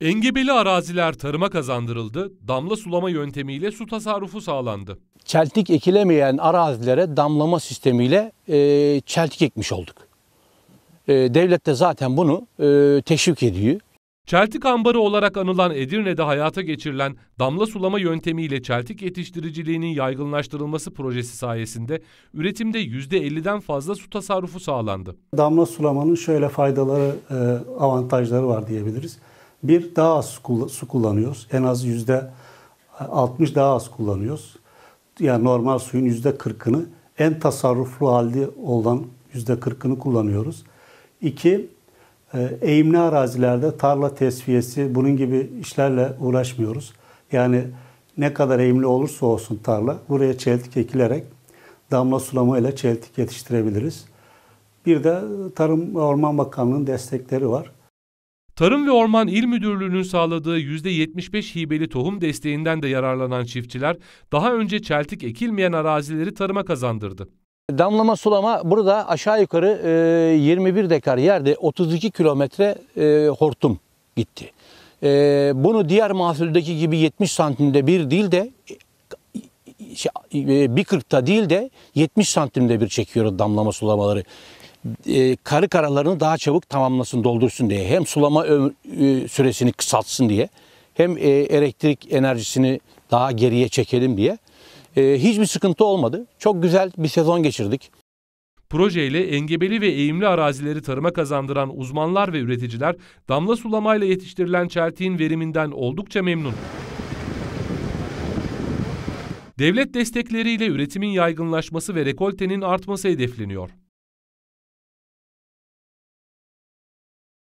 Engebeli araziler tarıma kazandırıldı, damla sulama yöntemiyle su tasarrufu sağlandı. Çeltik ekilemeyen arazilere damlama sistemiyle e, çeltik ekmiş olduk. E, devlet de zaten bunu e, teşvik ediyor. Çeltik ambarı olarak anılan Edirne'de hayata geçirilen damla sulama yöntemiyle çeltik yetiştiriciliğinin yaygınlaştırılması projesi sayesinde üretimde %50'den fazla su tasarrufu sağlandı. Damla sulamanın şöyle faydaları, e, avantajları var diyebiliriz. Bir, daha az su kullanıyoruz. En az yüzde 60 e, daha az kullanıyoruz. Yani normal suyun yüzde 40'ını en tasarruflu halde olan yüzde 40'ını kullanıyoruz. İki, e, eğimli arazilerde tarla tesviyesi bunun gibi işlerle uğraşmıyoruz. Yani ne kadar eğimli olursa olsun tarla buraya çeltik ekilerek damla sulama ile çeltik yetiştirebiliriz. Bir de Tarım ve Orman Bakanlığı'nın destekleri var. Tarım ve Orman İl Müdürlüğü'nün sağladığı %75 hibeli tohum desteğinden de yararlanan çiftçiler daha önce çeltik ekilmeyen arazileri tarıma kazandırdı. Damlama sulama burada aşağı yukarı 21 e, dekar yerde 32 kilometre e, hortum gitti. E, bunu diğer mahsuldeki gibi 70 santimde bir değil de şey, bir kırkta değil de 70 santimde bir çekiyoruz damlama sulamaları e, karı karalarını daha çabuk tamamlasın, doldursun diye. Hem sulama ömür, e, süresini kısaltsın diye. Hem e, elektrik enerjisini daha geriye çekelim diye. E, hiçbir sıkıntı olmadı. Çok güzel bir sezon geçirdik. Projeyle engebeli ve eğimli arazileri tarıma kazandıran uzmanlar ve üreticiler damla sulamayla yetiştirilen çeltiğin veriminden oldukça memnun. Devlet destekleriyle üretimin yaygınlaşması ve rekoltenin artması hedefleniyor.